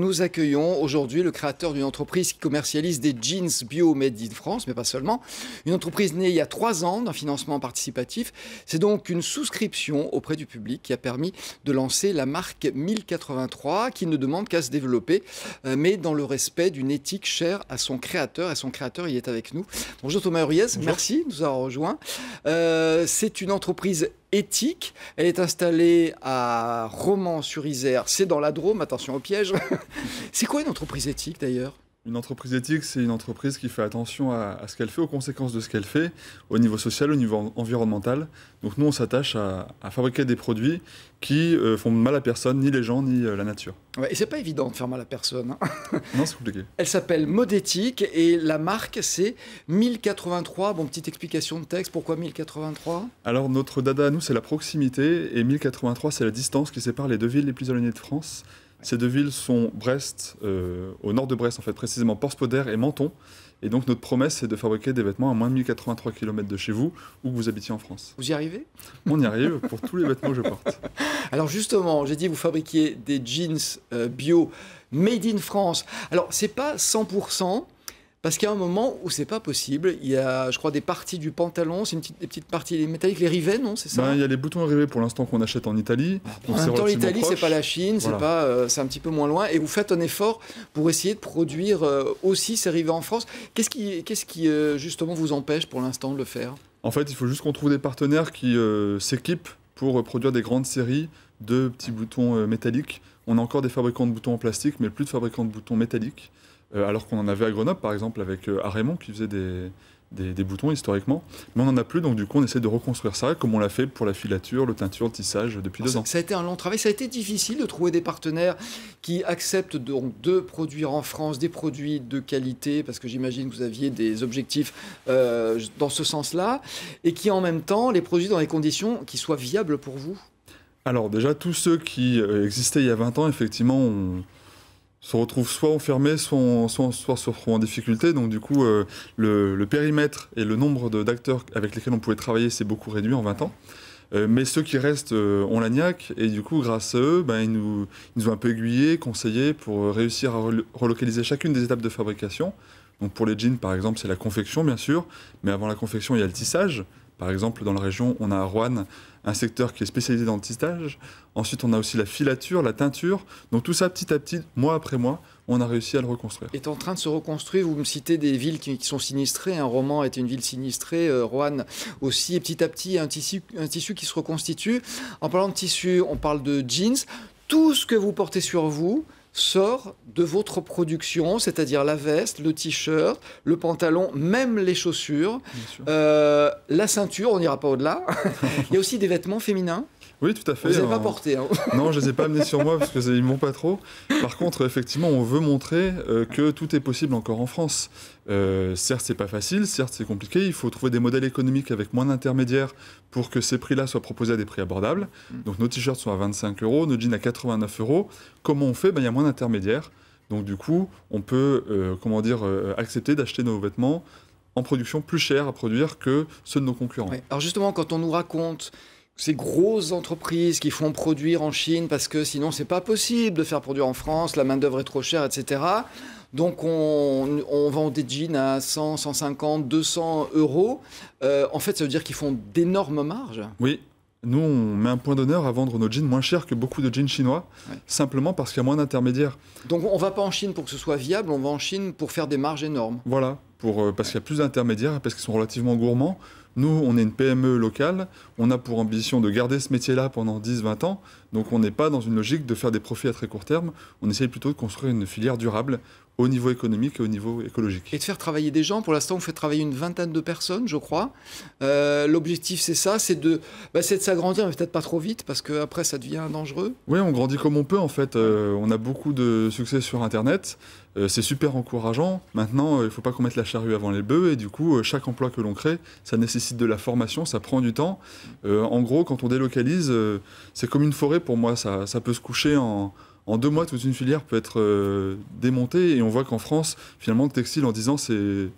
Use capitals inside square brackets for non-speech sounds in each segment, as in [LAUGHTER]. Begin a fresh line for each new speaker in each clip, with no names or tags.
Nous accueillons aujourd'hui le créateur d'une entreprise qui commercialise des jeans bio made in France, mais pas seulement. Une entreprise née il y a trois ans d'un financement participatif. C'est donc une souscription auprès du public qui a permis de lancer la marque 1083, qui ne demande qu'à se développer, euh, mais dans le respect d'une éthique chère à son créateur. Et son créateur, il est avec nous. Bonjour Thomas Uriez, merci de nous avoir rejoints. Euh, c'est une entreprise éthique. Elle est installée à Romans-sur-Isère, c'est dans la Drôme, attention au piège.
[LAUGHS] c'est quoi une entreprise éthique d'ailleurs une entreprise éthique, c'est une entreprise qui fait attention à, ce qu'elle fait, aux conséquences de ce qu'elle fait, au niveau social, au niveau environnemental. Donc nous, on s'attache à, fabriquer des produits qui euh, font mal à personne, ni les gens, ni euh, la nature. Ouais, et c'est pas évident de faire
mal à personne. Hein.
[LAUGHS] non, c'est compliqué. Elle
s'appelle Modéthique et la marque, c'est 1083. Bon, petite explication de texte, pourquoi 1083
Alors notre dada à nous, c'est la proximité et 1083, c'est la distance qui sépare les deux villes les plus éloignées de France. Ces deux villes sont Brest, euh, au nord de Brest, en fait, précisément Porspoder et Menton. Et donc, notre promesse, c'est de fabriquer des vêtements à moins de 1083 km de chez vous, où vous habitiez en France. Vous y arrivez On y arrive pour tous les vêtements que je porte.
[LAUGHS] Alors, justement, j'ai dit, vous fabriquiez des jeans euh, bio made in France. Alors, c'est pas 100%. Parce qu'il y a un moment où c'est pas possible. Il y a, je crois, des parties du pantalon, c'est une petite, des petites parties métalliques, les rivets, non C'est ça
ben, Il y a les boutons rivets pour l'instant qu'on achète en Italie. Ah, en même temps, l'Italie, c'est
pas la Chine, c'est pas, euh, c'est un petit peu moins loin. Et vous faites un effort pour essayer de produire euh, aussi ces rivets en France. Qu'est-ce qui, qu'est-ce qui euh, justement vous empêche pour l'instant de le faire
En fait, il faut juste qu'on trouve des partenaires qui s'équipent pour produire des grandes séries de petits boutons métalliques. On a encore des fabricants de boutons en plastique, mais plus de fabricants de boutons métalliques. Euh, alors qu'on en avait à Grenoble, par exemple, avec euh, Arémon qui faisait des, boutons historiquement. Mais on n'en a plus, donc du coup, on essaie de reconstruire ça, comme on l'a fait pour la filature, le teinture, le tissage depuis ah, deux ans. Ça
a été un long travail. Ça a été difficile de trouver des partenaires qui acceptent de, de produire en France des produits de qualité, parce que j'imagine que vous aviez des objectifs euh, dans ce sens-là, et qui en même temps les produisent dans des conditions qui soient viables pour vous.
Alors, déjà, tous ceux qui existaient il y a 20 ans, effectivement, ont se retrouvent soit enfermés, soit, en, soit, soit, en difficulté. Donc du coup, euh, le, périmètre et le nombre d'acteurs avec lesquels on pouvait travailler s'est beaucoup réduit en 20 ans. Euh, mais ceux qui restent euh, ont la et du coup, grâce à eux, ben, ils, nous, ils, ont un peu aiguillés, conseillés pour réussir à relocaliser chacune des étapes de fabrication. Donc pour les jeans, par exemple, c'est la confection, bien sûr, mais avant la confection, il y a le tissage. Par exemple, dans la région, on a à Rouen un secteur qui est spécialisé dans le tissage. Ensuite, on a aussi la filature, la teinture. Donc tout ça, petit à petit, mois après mois, on a réussi à le reconstruire. Est en train de se reconstruire. Vous me citez des villes qui, sont sinistrées. Un roman
est une ville sinistrée. Euh, Rouen aussi. Et petit à petit, un tissu qui se reconstitue. En parlant de tissu, on parle de jeans. Tout ce que vous portez sur vous, sort de votre production, c'est-à-dire la veste, le t-shirt, le pantalon, même les chaussures, euh, la ceinture, on n'ira pas au-delà. [LAUGHS] Il y a aussi des vêtements féminins
oui, tout à fait. Je les ai hein. pas
portés. Hein. [LAUGHS] non, je les ai pas amenés sur
moi parce qu'ils ne m'ont pas trop. Par contre, effectivement, on veut montrer euh, que tout est possible encore en France. Euh, certes, c'est pas facile, certes, c'est compliqué. Il faut trouver des modèles économiques avec moins d'intermédiaires pour que ces prix-là soient proposés à des prix abordables. Mm. Donc, nos t-shirts sont à 25 euros, nos jeans à 89 euros. Comment on fait ben, Il y a moins d'intermédiaires. Donc, du coup, on peut euh, comment dire, euh, accepter d'acheter nos vêtements en production plus cher à produire que ceux de nos concurrents. Alors justement, quand on nous raconte ces grosses
entreprises qui font produire en Chine parce que sinon c'est pas possible de faire produire en France, la main d'œuvre est trop chère, etc. Donc on, vend des jeans à 100, 150, 200 euros. Euh, en fait, ça veut dire qu'ils font d'énormes marges.
Oui. Nous, on met un point d'honneur à vendre nos jeans moins chers que beaucoup de jeans chinois, simplement parce qu'il y a moins d'intermédiaires.
Donc on ne va pas en Chine pour que ce soit viable, on va en Chine pour faire des marges énormes.
Voilà, pour, euh, parce qu'il y a plus d'intermédiaires, parce qu'ils sont relativement gourmands. Nous, on est une PME locale, on a pour ambition de garder ce métier-là pendant 10-20 ans, donc on n'est pas dans une logique de faire des profits à très court terme, on essaye plutôt de construire une filière durable au niveau économique et au niveau écologique.
Et de faire travailler des gens. Pour l'instant, on fait travailler une vingtaine de personnes, je crois. Euh, l'objectif, c'est ça, c'est de, bah, de s'agrandir, mais peut-être pas trop vite, parce qu'après, ça devient dangereux.
Oui, on grandit comme on peut, en fait. Euh, on a beaucoup de succès sur Internet. Euh, c'est super encourageant. Maintenant, il ne faut pas qu'on mette la charrue avant les bœufs. Et du coup, chaque emploi que l'on crée, ça nécessite de la formation, ça prend du temps. en gros, quand on délocalise, c'est comme une forêt pour moi. Ça, ça peut se coucher en en deux mois, toute une filière peut être euh, démontée. Et on voit qu'en France, finalement, le textile, en 10 ans, s'est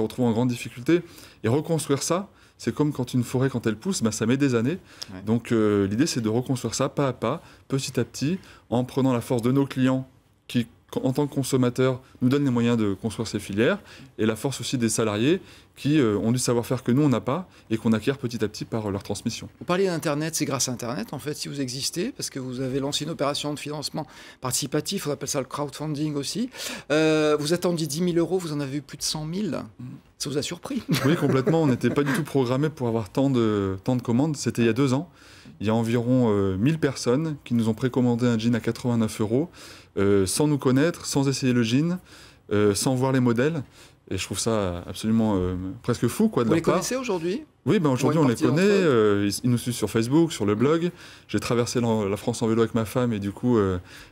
retrouvé en grande difficulté. Et reconstruire ça, c'est comme quand une forêt, quand elle pousse, bah, ça met des années. Donc euh, l'idée, c'est de reconstruire ça pas à pas, petit à petit, en prenant la force de nos clients qui en tant que consommateur, nous donne les moyens de construire ces filières et la force aussi des salariés qui euh, ont du savoir-faire que nous, on n'a pas et qu'on acquiert petit à petit par leur transmission.
Vous parlez d'Internet, c'est grâce à Internet, en fait, si vous existez, parce que vous avez lancé une opération de financement participatif, on appelle ça le crowdfunding aussi. Euh, vous attendiez 10 000 euros, vous en avez eu plus de 100 000 vous a surpris
Oui, complètement. On n'était pas du tout programmé pour avoir tant de, tant de commandes. C'était il y a deux ans. Il y a environ 1000 euh, personnes qui nous ont précommandé un jean à 89 euros, euh, sans nous connaître, sans essayer le jean. Euh, sans voir les modèles. Et je trouve ça euh, absolument euh, presque fou. Quoi, de Vous les connaissez aujourd'hui Oui, ben aujourd'hui on les connaît. ils nous suivent sur Facebook, sur le blog. J'ai traversé la France en vélo avec ma femme et du coup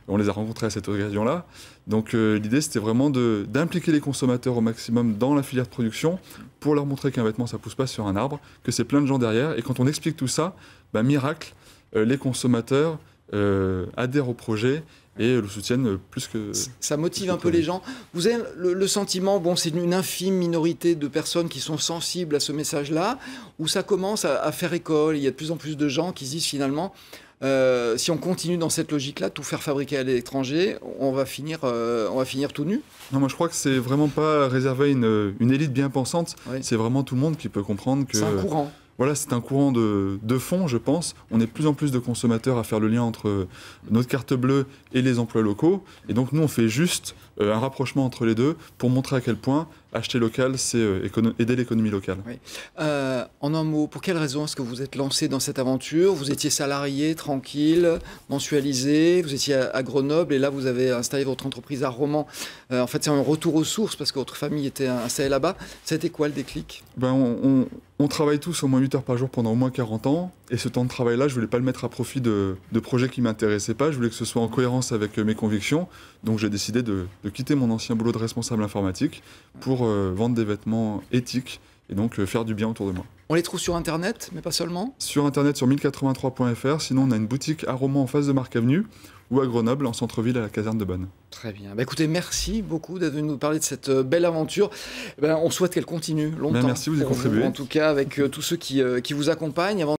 on les a rencontrés à cette occasion-là. Donc l'idée c'était vraiment d'impliquer les consommateurs au maximum dans la filière de production pour leur montrer qu'un vêtement ça pousse pas sur un arbre, que c'est plein de gens derrière. Et quand on explique tout ça, ben, miracle, les consommateurs euh, adhèrent au projet et le soutiennent plus que...
Ça motive un peu les gens. Vous avez le, sentiment, bon, c'est une infime minorité de personnes qui sont sensibles à ce message-là, où ça commence à, faire école, il y a de plus en plus de gens qui se disent finalement, euh, si on continue dans cette logique-là, tout faire fabriquer à l'étranger, on va finir, euh, on va finir tout nu.
Non, moi je crois que c'est vraiment pas réservé à une, une élite bien pensante. C'est vraiment tout le monde qui peut comprendre que. C'est un courant voilà, c'est un courant de, fond, je pense. On est de plus en plus de consommateurs à faire le lien entre euh, notre carte bleue et les emplois locaux. Et donc, nous, on fait juste euh, un rapprochement entre les deux pour montrer à quel point acheter local, c'est euh, aider l'économie locale.
Euh, en un mot, pour quelle raison est-ce que vous êtes lancé dans cette aventure Vous étiez salarié, tranquille, mensualisé, vous étiez à, Grenoble et là vous avez installé votre entreprise à Romans. Euh, en fait, c'est un retour aux sources parce que votre famille était installée là-bas. C'était quoi le déclic
ben, on, travaille tous au moins 8 heures par jour pendant au moins 40 ans et ce temps de travail-là, je voulais pas le mettre à profit de, projets qui m'intéressaient pas. Je voulais que ce soit en cohérence avec mes convictions. Donc j'ai décidé de quitter mon ancien boulot de responsable informatique pour euh, vendre des vêtements éthiques et donc euh, faire du bien autour de moi.
On les trouve sur Internet, mais pas seulement
Sur Internet, sur 1083.fr. Sinon, on a une boutique à Romans en face de Marc Avenue ou à Grenoble, en centre-ville, à la caserne de Bonne. Très
bien. Bah, écoutez, merci beaucoup d'être venu nous parler de cette euh, belle aventure. Bah, on souhaite qu'elle continue longtemps. Bah, merci, vous y contribuez. En tout cas, avec tous ceux qui, qui vous accompagnent. Avant